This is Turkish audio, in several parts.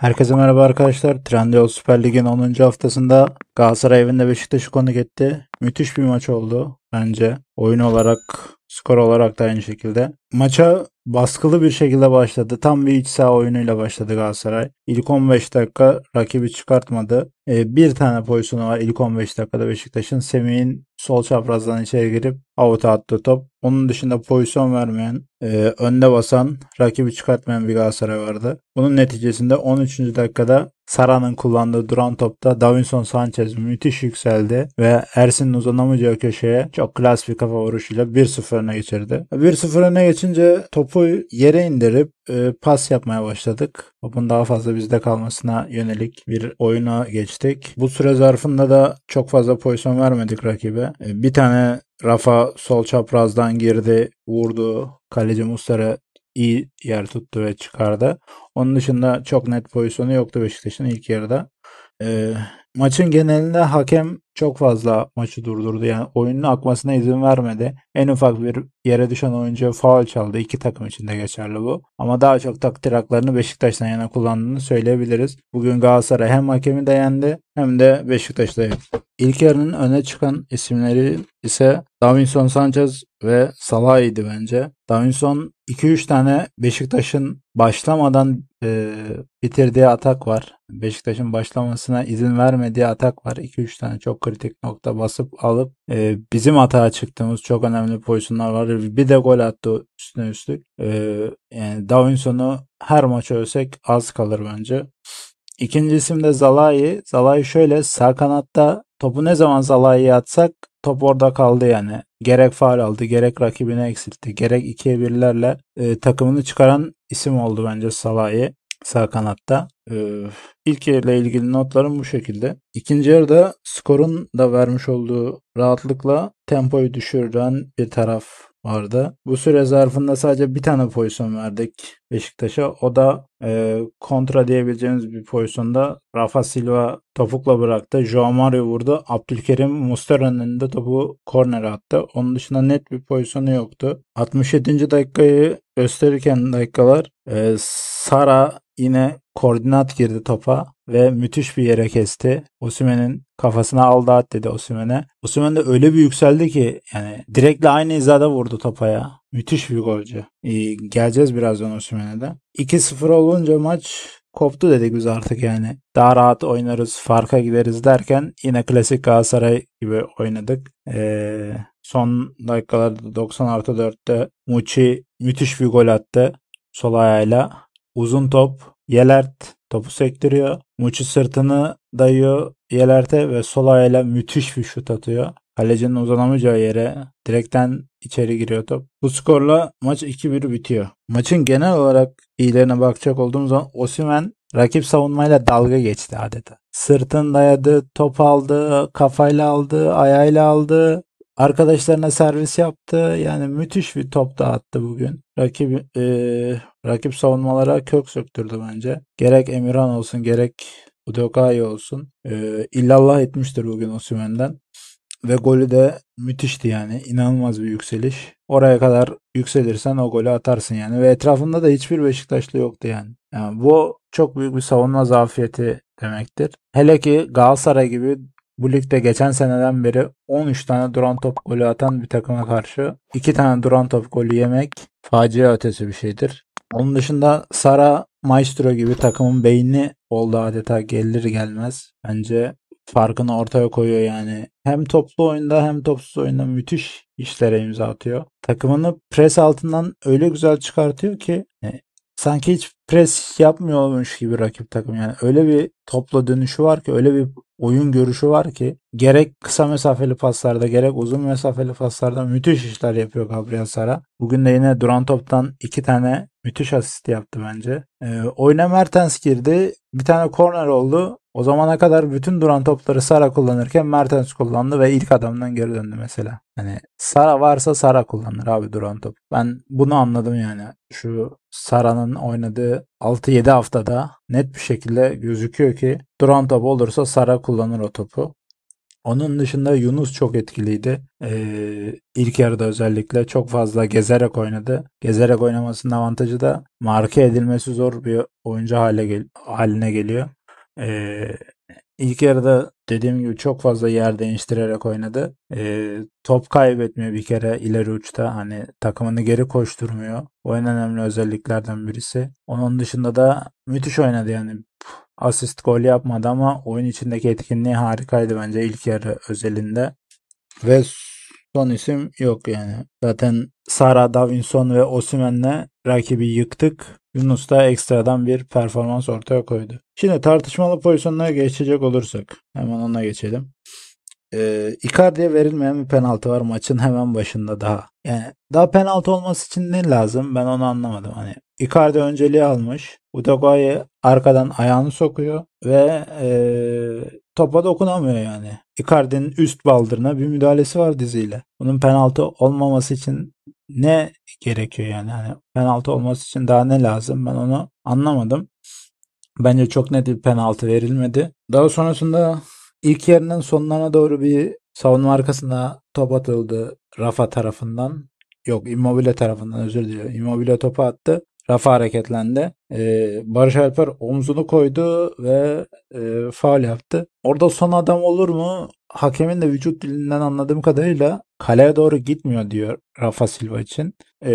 Herkese merhaba arkadaşlar. Trendyol Süper Lig'in 10. haftasında Galatasaray evinde Beşiktaş'ı konuk etti. Müthiş bir maç oldu bence. Oyun olarak, skor olarak da aynı şekilde. Maça baskılı bir şekilde başladı. Tam bir iç saha oyunuyla başladı Galatasaray. İlk 15 dakika rakibi çıkartmadı. Ee, bir tane pozisyonu var ilk 15 dakikada Beşiktaş'ın. Semih'in sol çaprazdan içeri girip avuta attı top. Onun dışında pozisyon vermeyen, e, önde basan, rakibi çıkartmayan bir Galatasaray vardı. Bunun neticesinde 13. dakikada Sara'nın kullandığı duran topta Davinson Sanchez müthiş yükseldi ve Ersin'in uzanamayacağı köşeye çok klas bir kafa vuruşuyla 1-0 geçirdi. 1-0 geçince topu yere indirip e, pas yapmaya başladık. Topun daha fazla bizde kalmasına yönelik bir oyuna geçtik. Bu süre zarfında da çok fazla pozisyon vermedik rakibe. E, bir tane Rafa sol çaprazdan girdi, vurdu. Kaleci Mustara iyi yer tuttu ve çıkardı. Onun dışında çok net pozisyonu yoktu Beşiktaş'ın ilk yarıda. E, maçın genelinde hakem çok fazla maçı durdurdu. Yani oyunun akmasına izin vermedi. En ufak bir yere düşen oyuncuya faul çaldı. İki takım için de geçerli bu. Ama daha çok takdir haklarını Beşiktaş'tan yana kullandığını söyleyebiliriz. Bugün Galatasaray hem hakemi dayandı, hem de Beşiktaş'ta yendi. İlk yarının öne çıkan isimleri ise Davinson Sanchez ve Salah idi bence. Davinson 2-3 tane Beşiktaş'ın başlamadan e, bitirdiği atak var. Beşiktaş'ın başlamasına izin vermediği atak var. 2-3 tane çok kritik nokta basıp alıp e, bizim hata çıktığımız çok önemli pozisyonlar var. Bir de gol attı üstüne üstlük. E, yani Davinson'u her maç ölsek az kalır bence. İkinci isim de Zalai. Zalai şöyle sağ kanatta topu ne zaman Zalai'ye atsak top orada kaldı yani. Gerek faal aldı, gerek rakibini eksiltti, gerek ikiye birlerle e, takımını çıkaran isim oldu bence Salah'ı sağ kanatta. Ee, ilk yarıyla ilgili notlarım bu şekilde. İkinci yarıda skorun da vermiş olduğu rahatlıkla tempoyu düşüren bir taraf vardı. Bu süre zarfında sadece bir tane pozisyon verdik Beşiktaş'a. O da e, kontra diyebileceğimiz bir pozisyonda Rafa Silva topukla bıraktı. Joao Mario vurdu. Abdülkerim Mustera'nın önünde topu kornere attı. Onun dışında net bir pozisyonu yoktu. 67. dakikayı gösterirken dakikalar e, Sara yine koordinat girdi topa ve müthiş bir yere kesti. Osimen'in kafasına aldı at dedi Osimene. Osimen de öyle bir yükseldi ki yani direktle aynı hizada vurdu topaya. Müthiş bir golcü. Ee, geleceğiz birazdan Osimene de. 2-0 olunca maç koptu dedik biz artık yani. Daha rahat oynarız, farka gideriz derken yine klasik Galatasaray gibi oynadık. Ee, son dakikalarda 90 artı 4'te Muçi müthiş bir gol attı sol ayağıyla. Uzun top Yelert Topu sektiriyor. Muçi sırtını dayıyor Yelert'e ve sol ayağıyla müthiş bir şut atıyor. Kalecinin uzanamayacağı yere direkten içeri giriyor top. Bu skorla maç 2-1 bitiyor. Maçın genel olarak iyilerine bakacak olduğumuz zaman Osimen rakip savunmayla dalga geçti adeta. Sırtını dayadı, top aldı, kafayla aldı, ayağıyla aldı. Arkadaşlarına servis yaptı. Yani müthiş bir top dağıttı bugün. Rakip e, rakip savunmalara kök söktürdü bence. Gerek Emirhan olsun gerek Udokai olsun. E, illallah etmiştir bugün Osimhen'den. Ve golü de müthişti yani. İnanılmaz bir yükseliş. Oraya kadar yükselirsen o golü atarsın yani. Ve etrafında da hiçbir Beşiktaşlı yoktu yani. yani bu çok büyük bir savunma zafiyeti demektir. Hele ki Galatasaray gibi bu ligde geçen seneden beri 13 tane duran top golü atan bir takıma karşı 2 tane duran top golü yemek facia ötesi bir şeydir. Onun dışında Sara Maestro gibi takımın beyni oldu adeta gelir gelmez. Bence farkını ortaya koyuyor yani. Hem toplu oyunda hem topsuz oyunda müthiş işlere imza atıyor. Takımını pres altından öyle güzel çıkartıyor ki yani e, sanki hiç pres yapmıyormuş gibi rakip takım. Yani öyle bir topla dönüşü var ki öyle bir oyun görüşü var ki gerek kısa mesafeli paslarda gerek uzun mesafeli paslarda müthiş işler yapıyor Gabriel Sara. Bugün de yine duran toptan iki tane Müthiş asist yaptı bence. E, ee, oyuna Mertens girdi. Bir tane korner oldu. O zamana kadar bütün duran topları Sara kullanırken Mertens kullandı ve ilk adamdan geri döndü mesela. Hani Sara varsa Sara kullanır abi duran top. Ben bunu anladım yani. Şu Sara'nın oynadığı 6-7 haftada net bir şekilde gözüküyor ki duran top olursa Sara kullanır o topu. Onun dışında Yunus çok etkiliydi. Ee, ilk yarıda özellikle çok fazla gezerek oynadı. Gezerek oynamasının avantajı da marke edilmesi zor bir oyuncu hale gel haline geliyor. Ee, ilk yarıda dediğim gibi çok fazla yer değiştirerek oynadı. Ee, top kaybetmiyor bir kere ileri uçta. Hani takımını geri koşturmuyor. O en önemli özelliklerden birisi. Onun dışında da müthiş oynadı yani. Puh Asist gol yapmadı ama oyun içindeki etkinliği harikaydı bence ilk yarı özelinde. Ve son isim yok yani. Zaten Sara, Davinson ve Osimen'le rakibi yıktık. Yunus da ekstradan bir performans ortaya koydu. Şimdi tartışmalı pozisyonlara geçecek olursak hemen ona geçelim e, Icardi'ye verilmeyen bir penaltı var maçın hemen başında daha. Yani daha penaltı olması için ne lazım ben onu anlamadım. Hani Icardi önceliği almış. Udogoy'u arkadan ayağını sokuyor ve e, topa dokunamıyor yani. Icardi'nin üst baldırına bir müdahalesi var diziyle. Bunun penaltı olmaması için ne gerekiyor yani? Hani penaltı olması için daha ne lazım? Ben onu anlamadım. Bence çok net bir penaltı verilmedi. Daha sonrasında İlk yarının sonlarına doğru bir savunma arkasına top atıldı Rafa tarafından. Yok Immobile tarafından özür diliyorum. Immobile topu attı. Rafa hareketlendi. Ee, Barış Alper omzunu koydu ve e, faul yaptı. Orada son adam olur mu? Hakemin de vücut dilinden anladığım kadarıyla kaleye doğru gitmiyor diyor Rafa Silva için. Ee,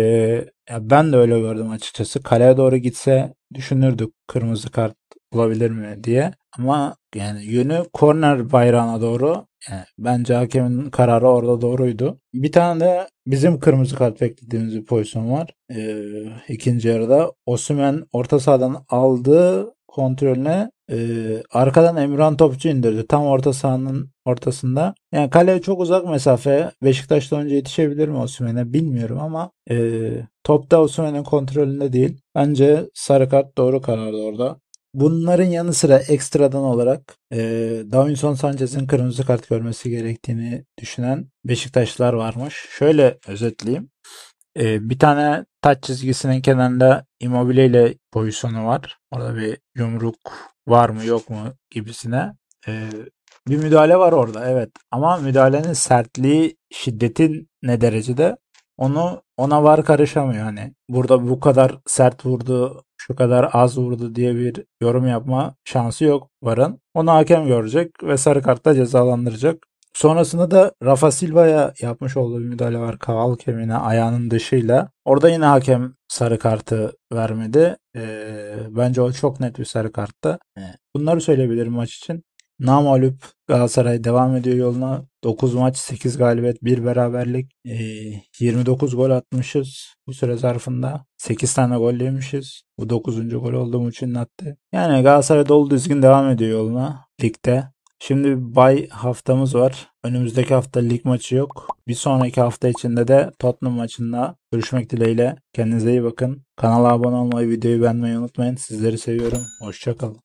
ya ben de öyle gördüm açıkçası. Kaleye doğru gitse düşünürdük kırmızı kart olabilir mi diye. Ama yani yönü korner bayrağına doğru. Yani bence hakemin kararı orada doğruydu. Bir tane de bizim kırmızı kart beklediğimiz bir pozisyon var. Ee, ikinci yarıda Osimen orta sahadan aldı kontrolüne e, arkadan Emran Topçu indirdi. Tam orta sahanın ortasında. Yani kaleye çok uzak mesafe. Beşiktaş'ta önce yetişebilir mi Osimhen'e bilmiyorum ama e, top da Osimhen'in kontrolünde değil. Bence sarı kart doğru karardı orada. Bunların yanı sıra ekstradan olarak e, Davinson Sanchez'in kırmızı kart görmesi gerektiğini düşünen Beşiktaşlar varmış. Şöyle özetleyeyim. E, bir tane taç çizgisinin kenarında Immobile ile pozisyonu var. Orada bir yumruk var mı yok mu gibisine. E, bir müdahale var orada evet. Ama müdahalenin sertliği şiddetin ne derecede onu ona var karışamıyor hani. Burada bu kadar sert vurdu, şu kadar az vurdu diye bir yorum yapma şansı yok varın. Onu hakem görecek ve sarı kartla cezalandıracak. Sonrasında da Rafa Silva'ya yapmış olduğu bir müdahale var kaval kemiğine ayağının dışıyla. Orada yine hakem sarı kartı vermedi. Ee, bence o çok net bir sarı karttı. Ee, bunları söyleyebilirim maç için. Namalup Galatasaray devam ediyor yoluna. 9 maç 8 galibiyet 1 beraberlik. E, ee, 29 gol atmışız bu süre zarfında. 8 tane gol yemişiz. Bu 9. gol olduğum için attı. Yani Galatasaray dolu düzgün devam ediyor yoluna ligde. Şimdi bay haftamız var. Önümüzdeki hafta lig maçı yok. Bir sonraki hafta içinde de Tottenham maçında görüşmek dileğiyle. Kendinize iyi bakın. Kanala abone olmayı, videoyu beğenmeyi unutmayın. Sizleri seviyorum. Hoşçakalın.